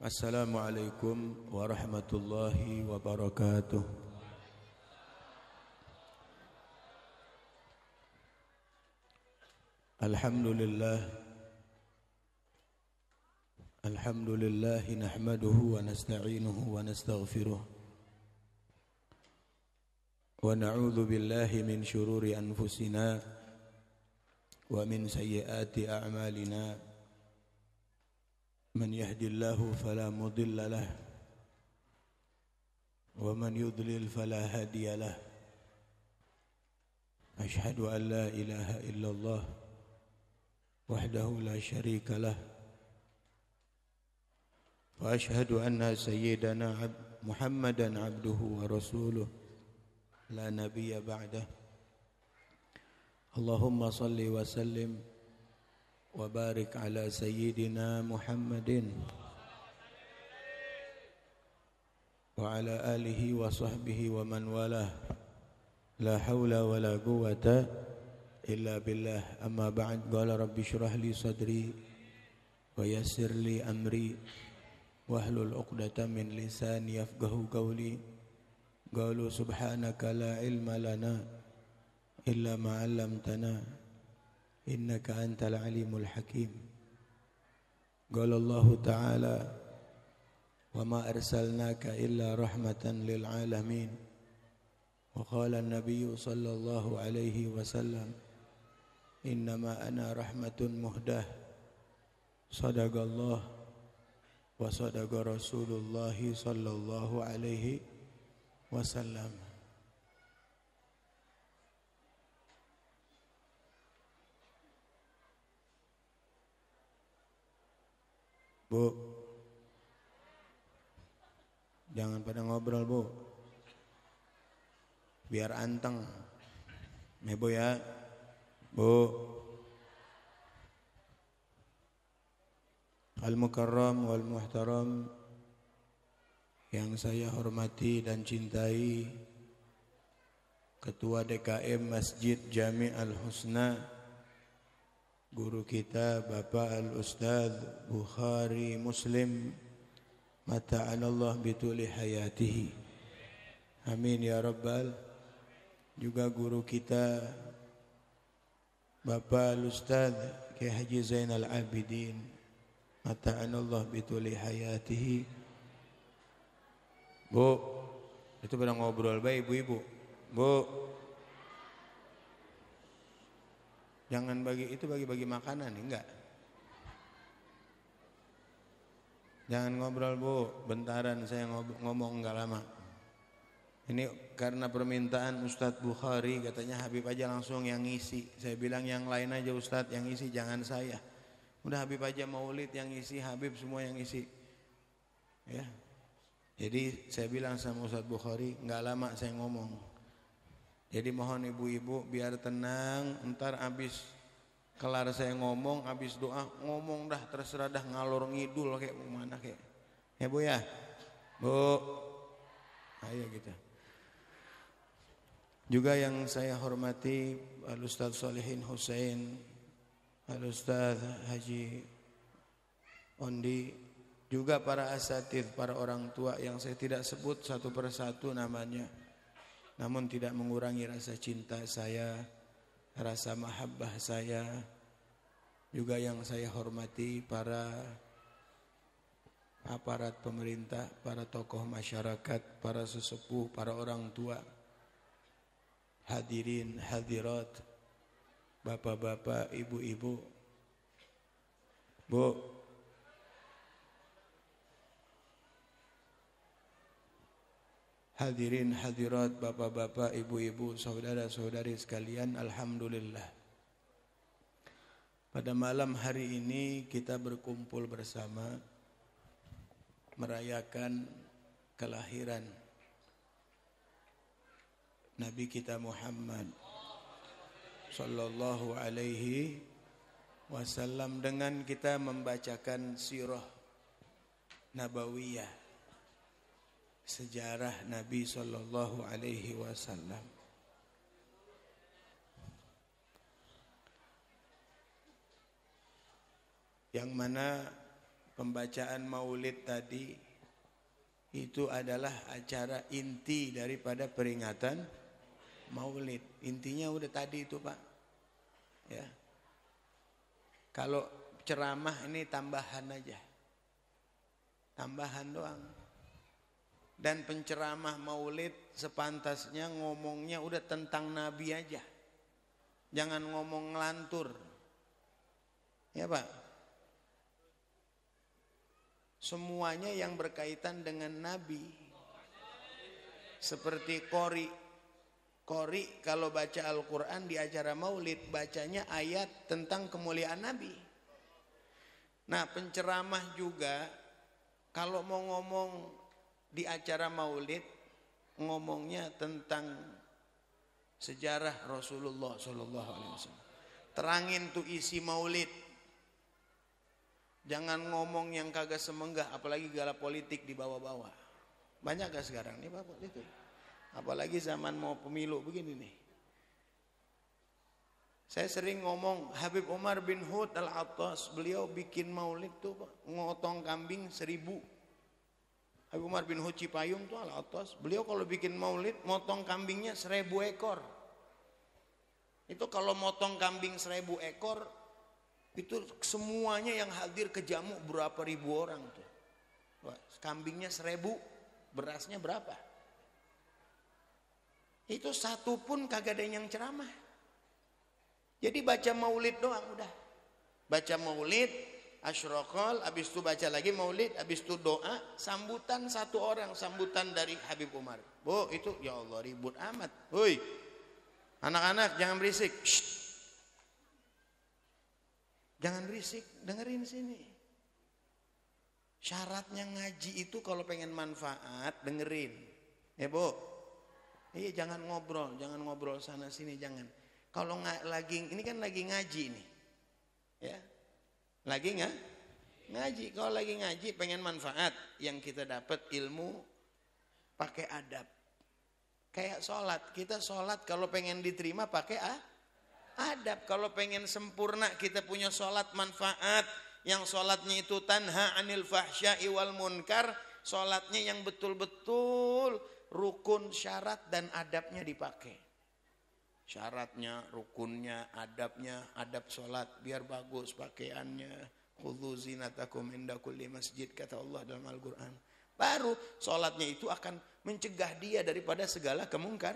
السلام عليكم ورحمة الله وبركاته الحمد لله الحمد لله نحمده ونستعينه ونستغفره ونعوذ بالله من شرور أنفسنا ومن سيئات أعمالنا من يهدي الله فلا مضل له ومن يضلل فلا هادي له أشهد أن لا إله إلا الله وحده لا شريك له وأشهد أن سيدنا عبد محمدا عبده ورسوله لا نبي بعده اللهم صل وسلم وبارك على سيدنا محمد وعلى آله وصحبه ومن والاه لا حول ولا قوة إلا بالله أما بعد قال رب اشرح لي صدري ويسر لي أمري وأهل عقدة من لساني يفقه قولي قالوا سبحانك لا علم لنا إلا ما علمتنا إنك أنت العليم الحكيم قال الله تعالى وما أرسلناك إلا رحمة للعالمين وقال النبي صلى الله عليه وسلم إنما أنا رحمة مهداه صدق الله وصدق رسول الله صلى الله عليه وسلم Bu. Jangan pada ngobrol, Bu. Biar anteng. Mebo ya. Bu. Al-Mukarram wal-Muhtaram yang saya hormati dan cintai Ketua DKM Masjid Jami Al-Husna guru kita Bapak Al-Ustaz Bukhari Muslim Allah bituli hayatihi amin ya rabbal juga guru kita Bapak Al-Ustaz Zainal Abidin Allah bituli hayatihi Bu itu pernah ngobrol baik ibu-ibu Bu Jangan bagi itu bagi-bagi makanan, enggak. Jangan ngobrol bu, bentaran saya ngomong enggak lama. Ini karena permintaan Ustadz Bukhari katanya Habib aja langsung yang ngisi. Saya bilang yang lain aja Ustadz yang ngisi jangan saya. Udah Habib aja Maulid yang ngisi, Habib semua yang ngisi. Ya. Jadi saya bilang sama Ustadz Bukhari, enggak lama saya ngomong. Jadi mohon ibu-ibu biar tenang, ntar abis kelar saya ngomong, abis doa ngomong dah terserah dah ngalor ngidul kayak mana kayak. Ya bu ya, bu, ayo kita. Gitu. Juga yang saya hormati Al Ustaz Salihin Hussein, Al Ustaz Haji Ondi, juga para asatid, para orang tua yang saya tidak sebut satu persatu namanya namun tidak mengurangi rasa cinta saya, rasa mahabbah saya, juga yang saya hormati para aparat pemerintah, para tokoh masyarakat, para sesepuh, para orang tua, hadirin, hadirat, bapak-bapak, ibu-ibu, bu, Hadirin hadirat bapak-bapak, ibu-ibu, saudara-saudari sekalian, alhamdulillah. Pada malam hari ini kita berkumpul bersama merayakan kelahiran Nabi kita Muhammad sallallahu alaihi wasallam dengan kita membacakan sirah nabawiyah sejarah Nabi saw Alaihi Wasallam. Yang mana pembacaan maulid tadi itu adalah acara inti daripada peringatan maulid. Intinya udah tadi itu Pak. Ya. Kalau ceramah ini tambahan aja. Tambahan doang dan penceramah maulid sepantasnya ngomongnya udah tentang nabi aja. Jangan ngomong ngelantur. Ya, Pak. Semuanya yang berkaitan dengan nabi. Seperti kori. Kori kalau baca Al-Qur'an di acara maulid bacanya ayat tentang kemuliaan nabi. Nah, penceramah juga kalau mau ngomong di acara maulid ngomongnya tentang sejarah Rasulullah Shallallahu Alaihi Wasallam. Terangin tuh isi maulid. Jangan ngomong yang kagak semenggah, apalagi gala politik di bawah-bawah. Banyak gak sekarang nih bapak itu. Apalagi zaman mau pemilu begini nih. Saya sering ngomong Habib Umar bin Hud al-Attas, beliau bikin maulid tuh ngotong kambing seribu Abu Umar bin Huci Payung tuh ala atas. Beliau kalau bikin maulid motong kambingnya seribu ekor. Itu kalau motong kambing seribu ekor itu semuanya yang hadir ke jamu berapa ribu orang tuh. Wah, kambingnya seribu, berasnya berapa? Itu satu pun kagak ada yang ceramah. Jadi baca maulid doang udah. Baca maulid, asyraqal habis itu baca lagi maulid habis itu doa sambutan satu orang sambutan dari Habib Umar bo itu ya Allah ribut amat hui, anak-anak jangan berisik Shh. jangan berisik dengerin sini syaratnya ngaji itu kalau pengen manfaat dengerin ya bu, iya jangan ngobrol jangan ngobrol sana sini jangan kalau nggak lagi ini kan lagi ngaji nih ya lagi nggak? Ngaji. Kalau lagi ngaji pengen manfaat yang kita dapat ilmu pakai adab. Kayak sholat. Kita sholat kalau pengen diterima pakai ah, adab. Kalau pengen sempurna kita punya sholat manfaat. Yang sholatnya itu tanha anil fahsya'i wal munkar. Sholatnya yang betul-betul rukun syarat dan adabnya dipakai syaratnya, rukunnya, adabnya, adab sholat biar bagus pakaiannya. Khudhu zinatakum inda kulli masjid kata Allah dalam Al-Qur'an. Baru sholatnya itu akan mencegah dia daripada segala kemungkar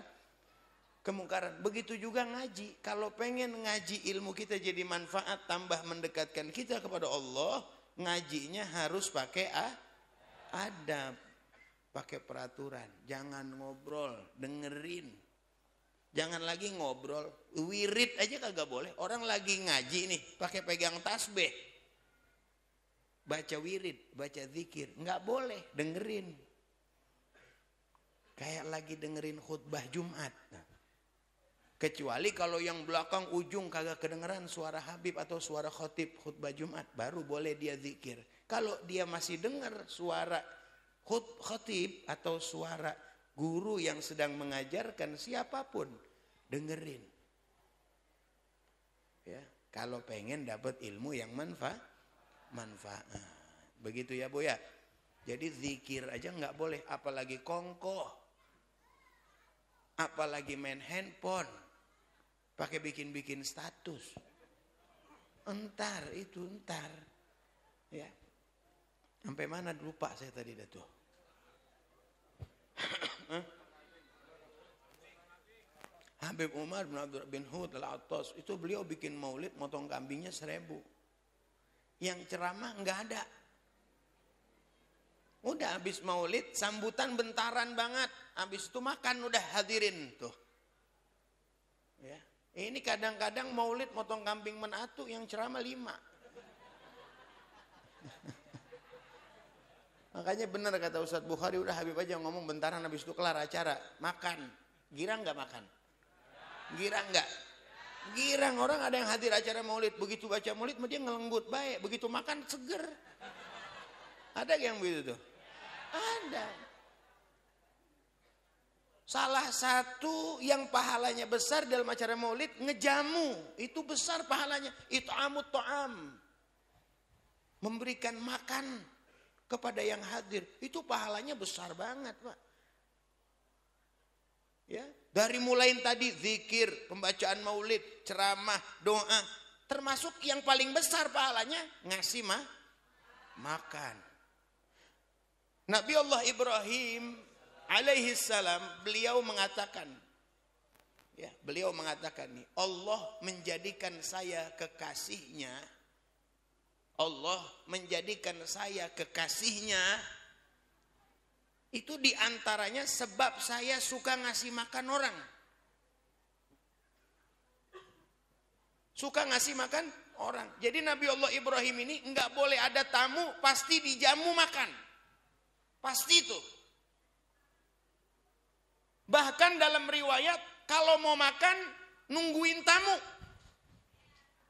kemungkaran. Begitu juga ngaji. Kalau pengen ngaji ilmu kita jadi manfaat tambah mendekatkan kita kepada Allah, ngajinya harus pakai ah, adab, pakai peraturan. Jangan ngobrol, dengerin, Jangan lagi ngobrol, wirid aja kagak boleh. Orang lagi ngaji nih, pakai pegang tasbih. Baca wirid, baca zikir, nggak boleh, dengerin. Kayak lagi dengerin khutbah Jumat. Nah, kecuali kalau yang belakang ujung kagak kedengeran suara Habib atau suara khotib khutbah Jumat, baru boleh dia zikir. Kalau dia masih dengar suara khutib atau suara guru yang sedang mengajarkan siapapun dengerin. Ya, kalau pengen dapat ilmu yang manfaat, manfaat. Begitu ya, Bu ya. Jadi zikir aja nggak boleh, apalagi kongko, apalagi main handphone, pakai bikin-bikin status. Entar itu entar, ya. Sampai mana lupa saya tadi dah Habib Umar bin Abdul bin Hud al-Attas itu beliau bikin maulid motong kambingnya seribu. Yang ceramah nggak ada. Udah habis maulid sambutan bentaran banget. Habis itu makan udah hadirin tuh. Ya. Ini kadang-kadang maulid motong kambing menatu yang ceramah lima. Makanya benar kata Ustadz Bukhari udah Habib aja ngomong bentaran habis itu kelar acara makan. Girang nggak makan? Girang nggak? Girang orang ada yang hadir acara maulid, begitu baca maulid dia ngelenggut baik, begitu makan seger. Ada yang begitu tuh? Ada. Salah satu yang pahalanya besar dalam acara maulid ngejamu, itu besar pahalanya. Itu amut to'am. Memberikan makan kepada yang hadir, itu pahalanya besar banget, Pak. Ya, dari mulai tadi zikir, pembacaan maulid, ceramah, doa, termasuk yang paling besar pahalanya ngasih mah makan. Nabi Allah Ibrahim alaihi salam beliau mengatakan ya, beliau mengatakan nih, Allah menjadikan saya kekasihnya. Allah menjadikan saya kekasihnya itu diantaranya sebab saya suka ngasih makan orang. Suka ngasih makan orang. Jadi Nabi Allah Ibrahim ini nggak boleh ada tamu, pasti dijamu makan. Pasti itu. Bahkan dalam riwayat, kalau mau makan, nungguin tamu.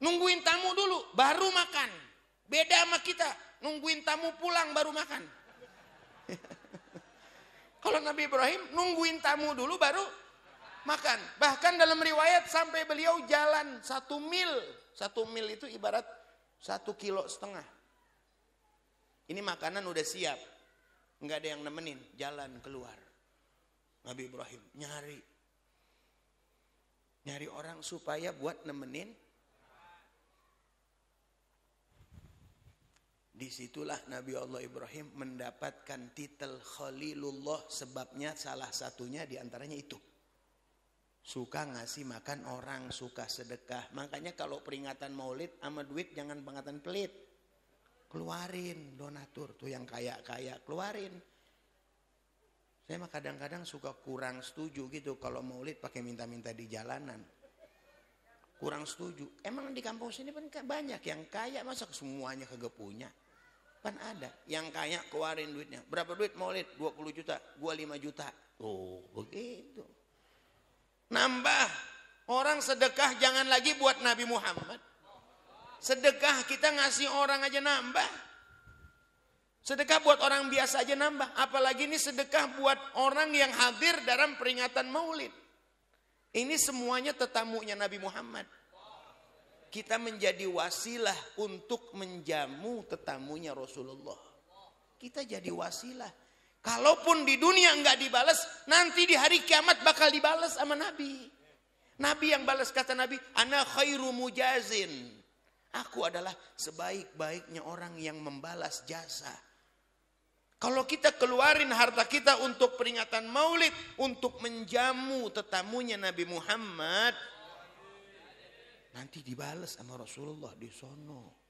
Nungguin tamu dulu, baru makan. Beda sama kita, nungguin tamu pulang baru makan. Kalau Nabi Ibrahim nungguin tamu dulu baru makan. Bahkan dalam riwayat sampai beliau jalan satu mil. Satu mil itu ibarat satu kilo setengah. Ini makanan udah siap. Nggak ada yang nemenin, jalan keluar. Nabi Ibrahim nyari. Nyari orang supaya buat nemenin Disitulah Nabi Allah Ibrahim mendapatkan titel Khalilullah sebabnya salah satunya diantaranya itu. Suka ngasih makan orang, suka sedekah. Makanya kalau peringatan maulid sama duit jangan peringatan pelit. Keluarin donatur tuh yang kaya-kaya, keluarin. Saya mah kadang-kadang suka kurang setuju gitu kalau maulid pakai minta-minta di jalanan kurang setuju. Emang di kampung sini kan banyak yang kaya, masa semuanya kegepunya punya? Kan ada yang kaya keluarin duitnya. Berapa duit mau Maulid? 20 juta. Gua 5 juta. Oh, begitu. Nambah. Orang sedekah jangan lagi buat Nabi Muhammad. Sedekah kita ngasih orang aja nambah. Sedekah buat orang biasa aja nambah. Apalagi ini sedekah buat orang yang hadir dalam peringatan maulid. Ini semuanya tetamunya Nabi Muhammad kita menjadi wasilah untuk menjamu tetamunya Rasulullah. Kita jadi wasilah. Kalaupun di dunia enggak dibalas, nanti di hari kiamat bakal dibalas sama Nabi. Nabi yang balas kata Nabi, "Ana khairu mujazin." Aku adalah sebaik-baiknya orang yang membalas jasa. Kalau kita keluarin harta kita untuk peringatan maulid, untuk menjamu tetamunya Nabi Muhammad, Nanti dibales sama Rasulullah di sono.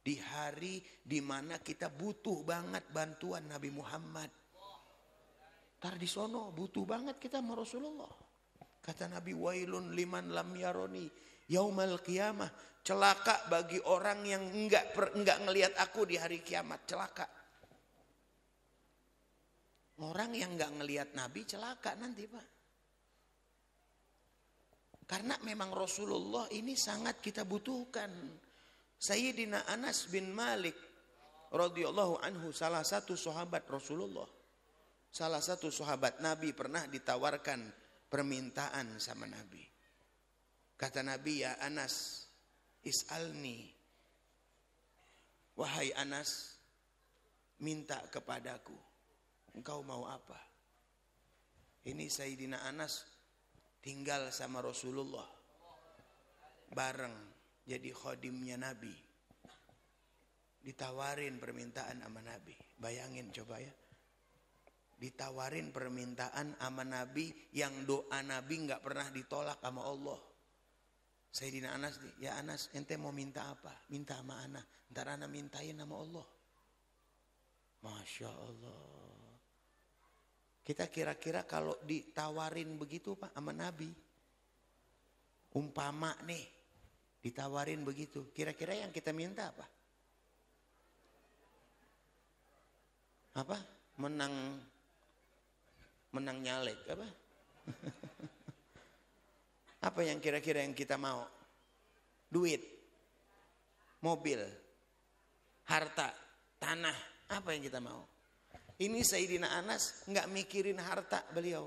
Di hari dimana kita butuh banget bantuan Nabi Muhammad. Tar di sono butuh banget kita sama Rasulullah. Kata Nabi wailun liman lam yaroni yaumal kiamah celaka bagi orang yang enggak per, enggak ngelihat aku di hari kiamat celaka. Orang yang enggak ngelihat Nabi celaka nanti Pak. Karena memang Rasulullah ini sangat kita butuhkan. Sayyidina Anas bin Malik radhiyallahu anhu salah satu sahabat Rasulullah. Salah satu sahabat Nabi pernah ditawarkan permintaan sama Nabi. Kata Nabi, "Ya Anas, is'alni." Wahai Anas, minta kepadaku. Engkau mau apa? Ini Sayyidina Anas tinggal sama Rasulullah bareng jadi khodimnya Nabi ditawarin permintaan sama Nabi bayangin coba ya ditawarin permintaan sama Nabi yang doa Nabi nggak pernah ditolak sama Allah Sayyidina Anas nih, ya Anas ente mau minta apa? Minta sama Ana, ntar Ana mintain sama Allah. Masya Allah. Kita kira-kira kalau ditawarin begitu Pak sama Nabi. Umpama nih ditawarin begitu. Kira-kira yang kita minta apa? Apa? Menang menang nyalek apa? apa yang kira-kira yang kita mau? Duit, mobil, harta, tanah, apa yang kita mau? Ini Sayyidina Anas nggak mikirin harta beliau.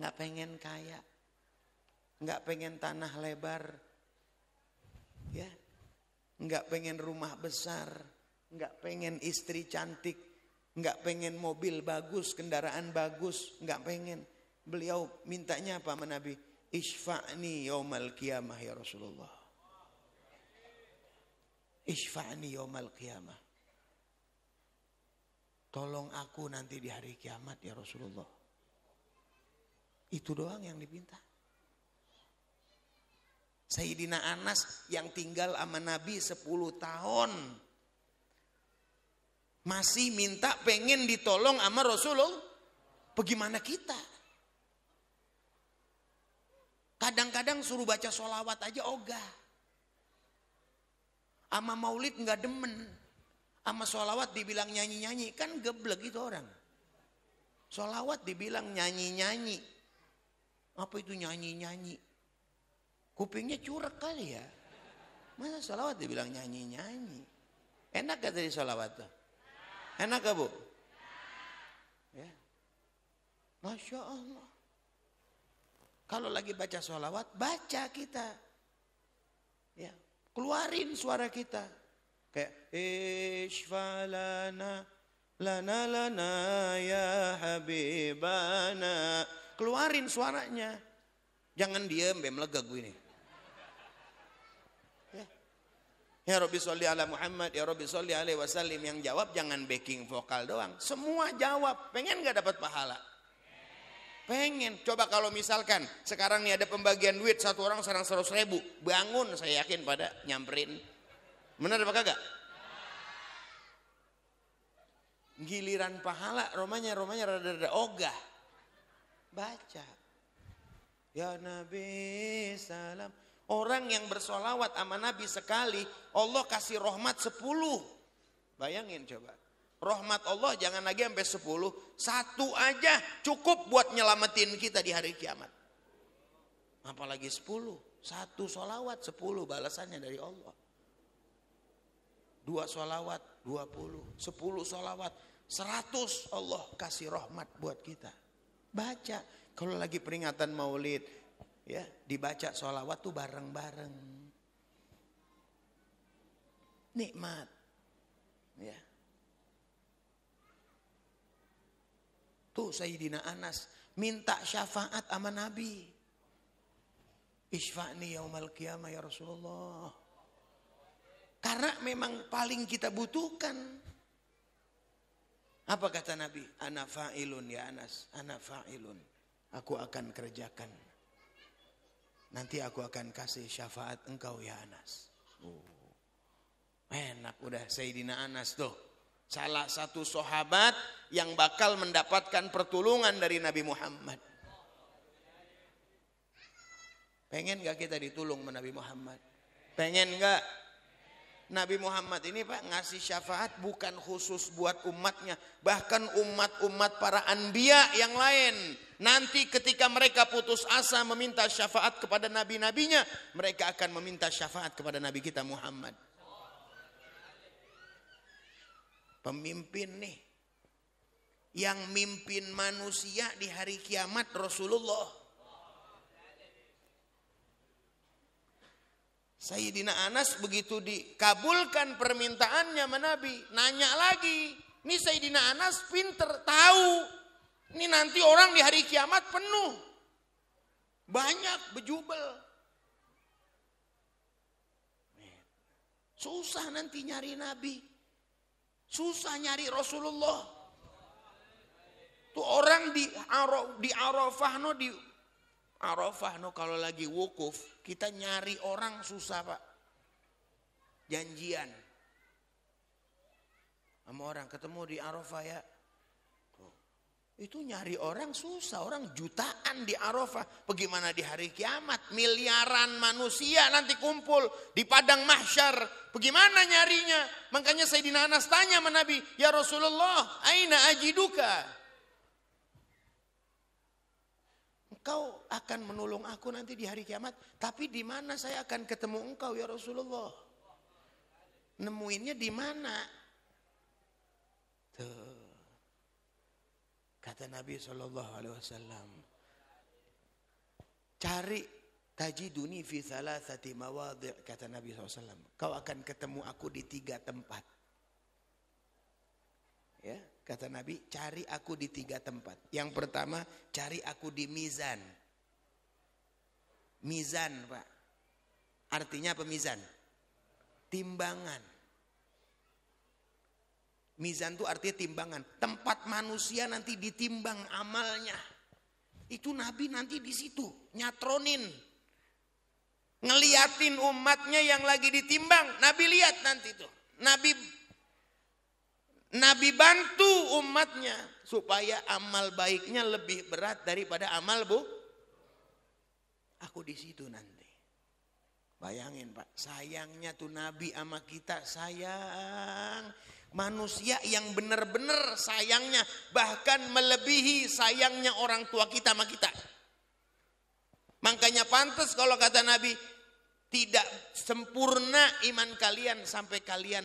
nggak pengen kaya. nggak pengen tanah lebar. Ya. nggak pengen rumah besar. nggak pengen istri cantik. nggak pengen mobil bagus, kendaraan bagus, nggak pengen. Beliau mintanya apa sama Nabi? Isfa'ni yaumal qiyamah ya Rasulullah. Isfa'ni yaumal qiyamah. Tolong aku nanti di hari kiamat ya Rasulullah. Itu doang yang dipinta. Sayyidina Anas yang tinggal sama Nabi 10 tahun. Masih minta pengen ditolong sama Rasulullah. Bagaimana kita? Kadang-kadang suruh baca solawat aja ogah. Ama maulid nggak demen. Sama solawat dibilang nyanyi-nyanyi. Kan geblek itu orang. Solawat dibilang nyanyi-nyanyi. Apa itu nyanyi-nyanyi? Kupingnya curek kali ya. Masa solawat dibilang nyanyi-nyanyi? Enak gak tadi sholawat tuh? Enak gak bu? Ya. Masya Allah. Kalau lagi baca solawat, baca kita. Ya, keluarin suara kita. Kayak Ishfalana lana lana ya habibana. Keluarin suaranya. Jangan diam, bem lega gue ini. Ya. ya Rabbi sholli Muhammad, ya Robi sholli alaihi wasallim. Yang jawab jangan backing vokal doang. Semua jawab. Pengen gak dapat pahala? Pengen. Coba kalau misalkan sekarang nih ada pembagian duit satu orang serang seratus ribu. Bangun saya yakin pada nyamperin Benar apa kagak? Giliran pahala romanya romanya rada-rada ogah. Baca. Ya Nabi salam. Orang yang bersolawat sama Nabi sekali, Allah kasih rahmat sepuluh. Bayangin coba. Rahmat Allah jangan lagi sampai sepuluh. Satu aja cukup buat nyelamatin kita di hari kiamat. Apalagi sepuluh. Satu solawat sepuluh balasannya dari Allah dua sholawat, dua puluh, sepuluh sholawat, seratus Allah kasih rahmat buat kita. Baca, kalau lagi peringatan maulid, ya dibaca sholawat tuh bareng-bareng. Nikmat. Ya. Tuh Sayyidina Anas minta syafaat sama Nabi. Isfa'ni yaumal qiyamah ya Rasulullah. Karena memang paling kita butuhkan. Apa kata Nabi? Ana fa'ilun ya Anas. Ana fa'ilun. Aku akan kerjakan. Nanti aku akan kasih syafaat engkau ya Anas. Oh. Enak udah Sayyidina Anas tuh. Salah satu sahabat yang bakal mendapatkan pertolongan dari Nabi Muhammad. Pengen gak kita ditolong sama Nabi Muhammad? Pengen gak? Nabi Muhammad ini Pak ngasih syafaat bukan khusus buat umatnya, bahkan umat-umat para anbiya yang lain. Nanti ketika mereka putus asa meminta syafaat kepada nabi-nabinya, mereka akan meminta syafaat kepada nabi kita Muhammad. Pemimpin nih yang mimpin manusia di hari kiamat Rasulullah Sayyidina Anas begitu dikabulkan permintaannya sama Nabi, nanya lagi. Ini Sayyidina Anas pinter, tahu. Ini nanti orang di hari kiamat penuh. Banyak bejubel. Susah nanti nyari Nabi. Susah nyari Rasulullah. Tuh orang di, di Arafah no di Arafah no kalau lagi wukuf kita nyari orang susah pak janjian sama orang ketemu di Arafah ya oh, itu nyari orang susah orang jutaan di Arafah bagaimana di hari kiamat miliaran manusia nanti kumpul di padang mahsyar bagaimana nyarinya makanya Sayyidina Anas tanya sama Nabi ya Rasulullah aina ajiduka engkau akan menolong aku nanti di hari kiamat. Tapi di mana saya akan ketemu engkau ya Rasulullah? Nemuinnya di mana? Kata Nabi Shallallahu Alaihi Wasallam, cari tajiduni fi fisa'la mawadhi' kata Nabi Shallallahu Alaihi Wasallam, Kau akan ketemu aku di tiga tempat. Ya. Kata Nabi, cari aku di tiga tempat. Yang pertama, cari aku di mizan. Mizan, Pak. Artinya apa mizan? Timbangan. Mizan itu artinya timbangan. Tempat manusia nanti ditimbang amalnya. Itu Nabi nanti di situ, nyatronin. Ngeliatin umatnya yang lagi ditimbang. Nabi lihat nanti tuh. Nabi Nabi bantu umatnya supaya amal baiknya lebih berat daripada amal bu. Aku di situ nanti. Bayangin pak, sayangnya tuh Nabi ama kita sayang. Manusia yang benar-benar sayangnya bahkan melebihi sayangnya orang tua kita sama kita. Makanya pantas kalau kata Nabi tidak sempurna iman kalian sampai kalian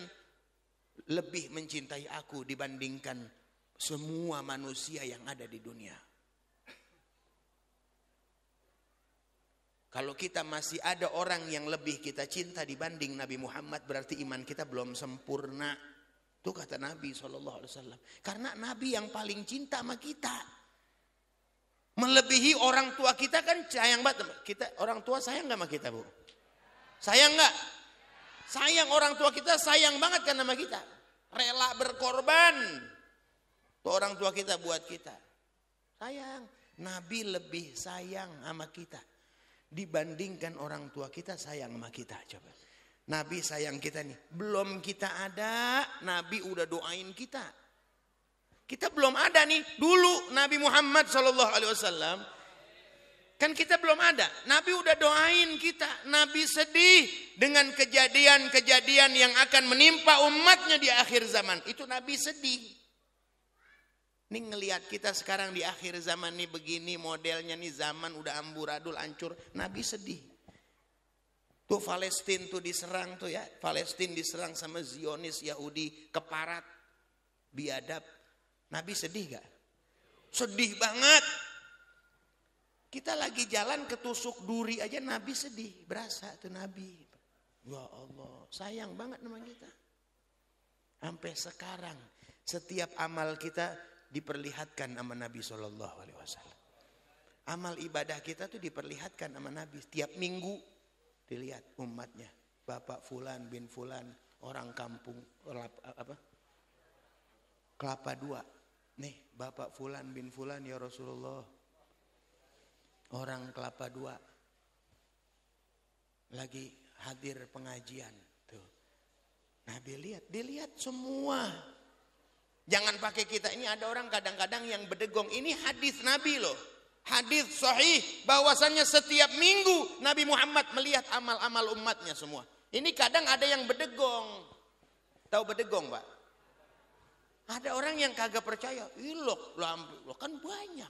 lebih mencintai aku dibandingkan semua manusia yang ada di dunia. Kalau kita masih ada orang yang lebih kita cinta dibanding Nabi Muhammad berarti iman kita belum sempurna. Itu kata Nabi SAW. Karena Nabi yang paling cinta sama kita. Melebihi orang tua kita kan sayang banget. Kita, orang tua sayang gak sama kita bu? Sayang gak? Sayang orang tua kita, sayang banget kan nama kita. Rela berkorban. Tuh orang tua kita buat kita. Sayang. Nabi lebih sayang sama kita. Dibandingkan orang tua kita sayang sama kita. Coba. Nabi sayang kita nih. Belum kita ada, Nabi udah doain kita. Kita belum ada nih. Dulu Nabi Muhammad saw Kan kita belum ada. Nabi udah doain kita. Nabi sedih dengan kejadian-kejadian yang akan menimpa umatnya di akhir zaman. Itu Nabi sedih. Ini ngelihat kita sekarang di akhir zaman nih begini modelnya nih zaman udah amburadul hancur. Nabi sedih. Tuh Palestina tuh diserang tuh ya. Palestina diserang sama Zionis Yahudi keparat biadab. Nabi sedih gak? Sedih banget. Kita lagi jalan ketusuk duri aja Nabi sedih, berasa tuh Nabi. Ya Allah, sayang banget nama kita. Sampai sekarang setiap amal kita diperlihatkan sama Nabi Shallallahu Alaihi Wasallam. Amal ibadah kita tuh diperlihatkan sama Nabi setiap minggu dilihat umatnya. Bapak Fulan bin Fulan orang kampung apa kelapa dua nih Bapak Fulan bin Fulan ya Rasulullah orang kelapa dua lagi hadir pengajian tuh Nabi lihat dilihat semua jangan pakai kita ini ada orang kadang-kadang yang bedegong ini hadis Nabi loh hadis sahih bahwasannya setiap minggu Nabi Muhammad melihat amal-amal umatnya semua ini kadang ada yang bedegong tahu bedegong pak ada orang yang kagak percaya ilok lo kan banyak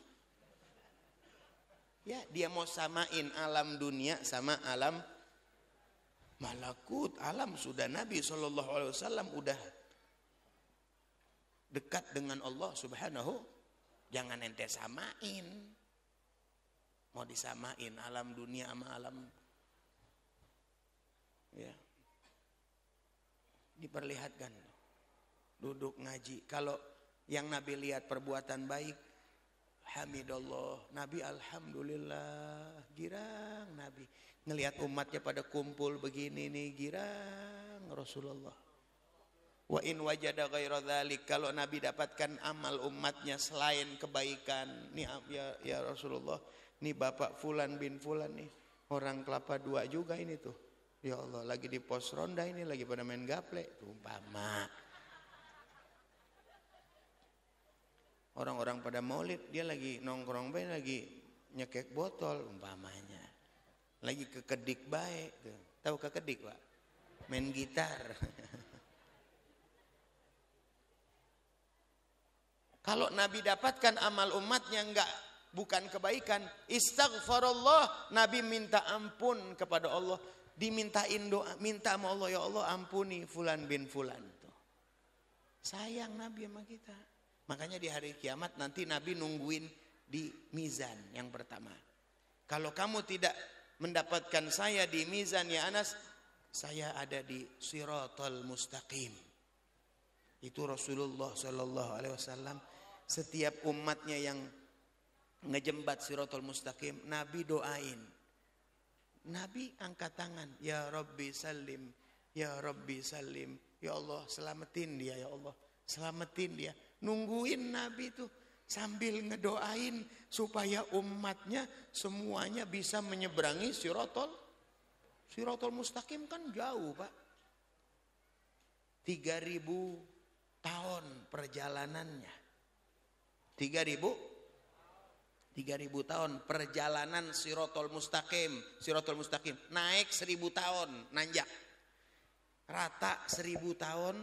Ya, dia mau samain alam dunia sama alam malakut. Alam sudah Nabi Shallallahu Alaihi Wasallam udah dekat dengan Allah Subhanahu. Jangan ente samain. Mau disamain alam dunia sama alam ya diperlihatkan duduk ngaji kalau yang Nabi lihat perbuatan baik hamidallah nabi alhamdulillah girang nabi ngelihat umatnya pada kumpul begini nih girang Rasulullah wa in wajada ghaira dhalik kalau nabi dapatkan amal umatnya selain kebaikan nih ah, ya, ya Rasulullah nih bapak fulan bin fulan nih orang kelapa dua juga ini tuh ya Allah lagi di pos ronda ini lagi pada main gaplek Tumpah mak orang-orang pada maulid dia lagi nongkrong baik lagi nyekek botol umpamanya lagi kekedik baik tuh. tahu kekedik pak main gitar kalau Nabi dapatkan amal umatnya enggak bukan kebaikan istighfarullah Nabi minta ampun kepada Allah dimintain doa minta sama Allah ya Allah ampuni fulan bin fulan tuh sayang Nabi sama kita Makanya di hari kiamat nanti Nabi nungguin di mizan yang pertama. Kalau kamu tidak mendapatkan saya di mizan ya Anas, saya ada di siratul mustaqim. Itu Rasulullah sallallahu alaihi wasallam setiap umatnya yang ngejembat siratul mustaqim, Nabi doain. Nabi angkat tangan, ya Rabbi salim, ya Rabbi salim. Ya Allah, selamatin dia ya Allah. Selamatin dia. Nungguin Nabi tuh sambil ngedoain supaya umatnya semuanya bisa menyeberangi sirotol. Sirotol mustaqim kan jauh pak. 3000 tahun perjalanannya. 3000 3000 tahun perjalanan sirotol mustaqim, sirotol mustaqim naik 1000 tahun nanjak. Rata 1000 tahun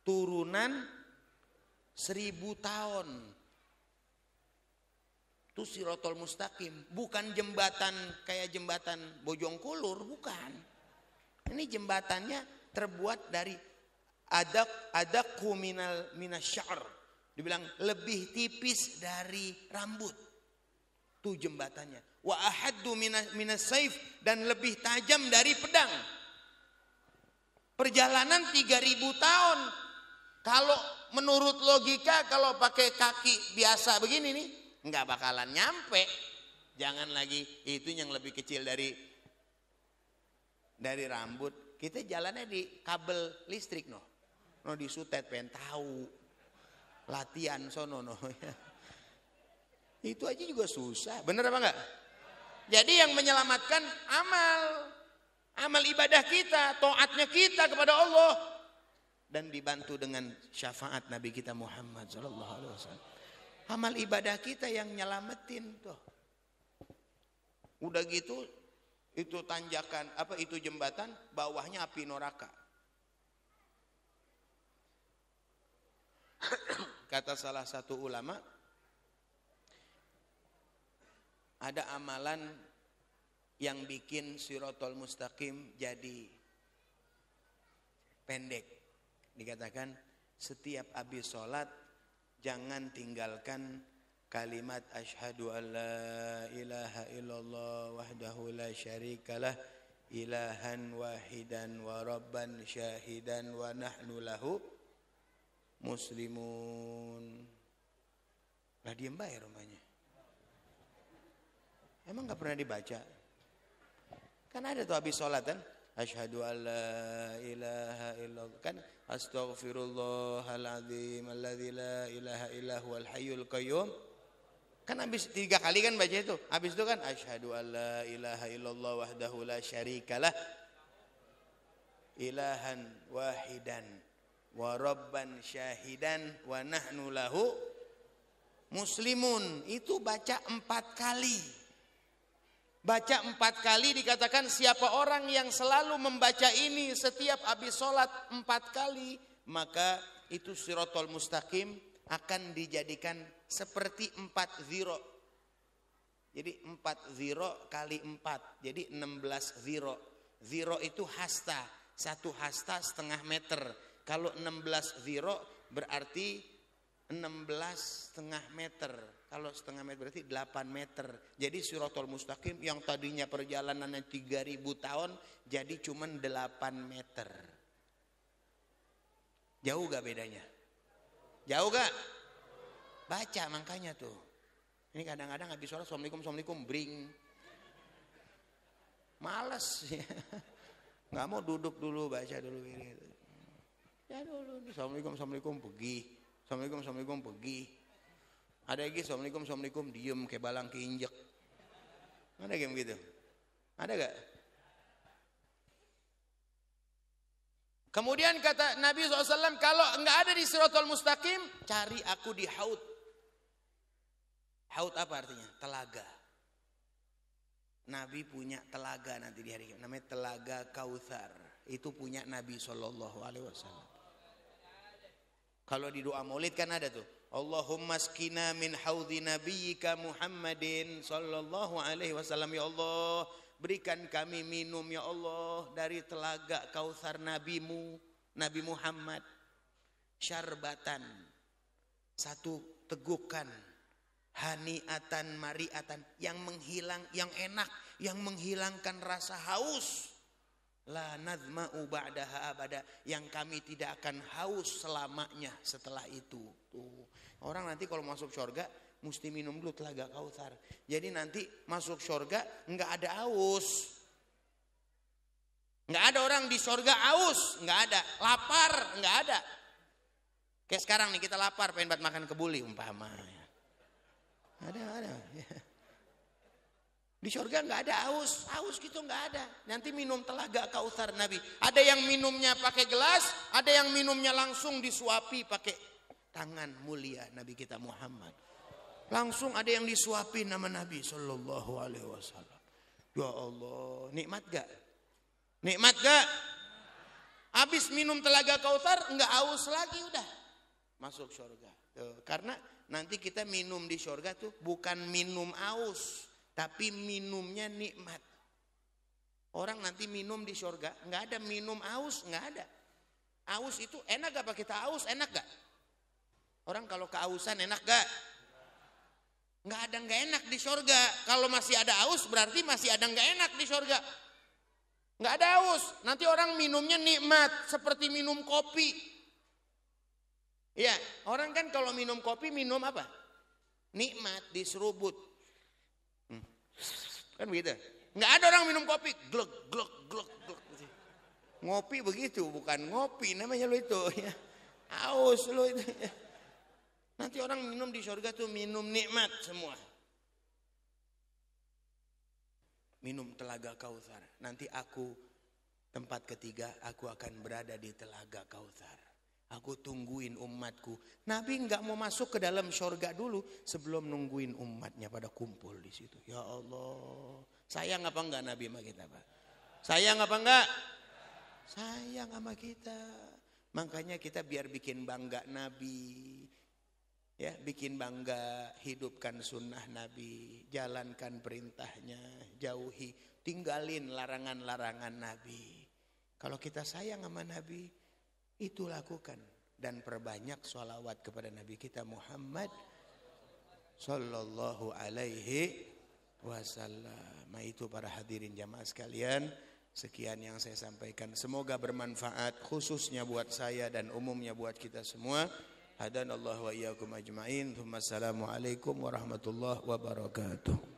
turunan seribu tahun itu sirotol mustaqim bukan jembatan kayak jembatan Bojongkulur bukan ini jembatannya terbuat dari adak adak kuminal minasyar dibilang lebih tipis dari rambut tuh jembatannya wa ahaddu minas dan lebih tajam dari pedang perjalanan 3000 tahun kalau menurut logika kalau pakai kaki biasa begini nih nggak bakalan nyampe. Jangan lagi itu yang lebih kecil dari dari rambut. Kita jalannya di kabel listrik noh. No disutet pengen tahu. Latihan sono noh. Itu aja juga susah. Bener apa enggak? Jadi yang menyelamatkan amal. Amal ibadah kita, toatnya kita kepada Allah dan dibantu dengan syafaat Nabi kita Muhammad Shallallahu alaihi wasallam. Amal ibadah kita yang nyelamatin tuh. Udah gitu itu tanjakan apa itu jembatan bawahnya api neraka. Kata salah satu ulama ada amalan yang bikin sirotol mustaqim jadi pendek dikatakan setiap habis sholat jangan tinggalkan kalimat asyhadu alla ilaha illallah wahdahu la syarikalah ilahan wahidan wa rabban syahidan wa nahnu lahu muslimun lah diem baik rumahnya emang nggak pernah dibaca kan ada tuh habis sholat kan Ashhadu an la ilaha illallah kan astaghfirullahal azim alladzi la ilaha illa huwal hayyul qayyum kan habis tiga kali kan baca itu habis itu kan Ashhadu an la ilaha illallah wahdahu la syarikalah ilahan wahidan wa rabban syahidan wa nahnu lahu muslimun itu baca empat kali Baca empat kali dikatakan siapa orang yang selalu membaca ini setiap habis sholat empat kali. Maka itu sirotol mustaqim akan dijadikan seperti empat ziro. Jadi empat ziro kali empat. Jadi enam belas ziro. Ziro itu hasta. Satu hasta setengah meter. Kalau enam belas ziro berarti 16 setengah meter. Kalau setengah meter berarti 8 meter. Jadi Suratul Mustaqim yang tadinya perjalanannya 3000 tahun jadi cuman 8 meter. Jauh gak bedanya? Jauh gak? Baca makanya tuh. Ini kadang-kadang habis sholat Assalamualaikum, Assalamualaikum, bring. Males ya. Gak mau duduk dulu baca dulu ini. Ya dulu, Assalamualaikum, Assalamualaikum, pergi assalamualaikum assalamualaikum pergi ada lagi assalamualaikum assalamualaikum diem kayak balang keinjek ada game gitu ada gak Kemudian kata Nabi SAW, kalau enggak ada di suratul mustaqim, cari aku di haud. Haud apa artinya? Telaga. Nabi punya telaga nanti di hari kiamat. Namanya telaga Kauthar. Itu punya Nabi saw. Kalau di doa maulid kan ada tuh. Allahumma skina min haudhi nabiyyika Muhammadin sallallahu alaihi wasallam ya Allah berikan kami minum ya Allah dari telaga kausar nabimu Nabi Muhammad syarbatan satu tegukan haniatan mariatan yang menghilang yang enak yang menghilangkan rasa haus la nadma'u ba'daha abada yang kami tidak akan haus selamanya setelah itu tuh orang nanti kalau masuk syurga mesti minum dulu telaga kautsar jadi nanti masuk syurga nggak ada haus nggak ada orang di syurga haus nggak ada lapar nggak ada kayak sekarang nih kita lapar pengen buat makan kebuli umpama ada ada di surga nggak ada haus, haus gitu nggak ada. Nanti minum telaga tar Nabi. Ada yang minumnya pakai gelas, ada yang minumnya langsung disuapi pakai tangan mulia Nabi kita Muhammad. Langsung ada yang disuapi nama Nabi Sallallahu Alaihi Wasallam. Ya Allah, nikmat gak? Nikmat gak? Habis minum telaga tar nggak haus lagi udah masuk surga. karena nanti kita minum di surga tuh bukan minum aus tapi minumnya nikmat. Orang nanti minum di surga, nggak ada minum aus, nggak ada. Aus itu enak gak pakai kita aus, enak gak? Orang kalau keausan enak gak? Nggak ada nggak enak di surga. Kalau masih ada aus berarti masih ada nggak enak di surga. Nggak ada aus. Nanti orang minumnya nikmat seperti minum kopi. Ya, orang kan kalau minum kopi minum apa? Nikmat diserubut. Kan begitu. Nggak ada orang minum kopi, glek, glek, glek, glek. Ngopi begitu, bukan ngopi namanya lo itu. Ya. Aus lo itu. Nanti orang minum di surga tuh minum nikmat semua. Minum telaga kautsar. Nanti aku tempat ketiga aku akan berada di telaga kautsar. Aku tungguin umatku. Nabi nggak mau masuk ke dalam syurga dulu sebelum nungguin umatnya pada kumpul di situ. Ya Allah, sayang apa enggak Nabi sama kita Pak? Sayang apa enggak? Sayang sama kita. Makanya kita biar bikin bangga Nabi. Ya, bikin bangga, hidupkan sunnah Nabi, jalankan perintahnya, jauhi, tinggalin larangan-larangan Nabi. Kalau kita sayang sama Nabi, itu lakukan dan perbanyak sholawat kepada Nabi kita Muhammad Sallallahu Alaihi Wasallam. Nah, itu para hadirin jamaah sekalian. Sekian yang saya sampaikan. Semoga bermanfaat khususnya buat saya dan umumnya buat kita semua. Hadan Allah wa iyyakum ajma'in. Wassalamualaikum warahmatullahi wabarakatuh.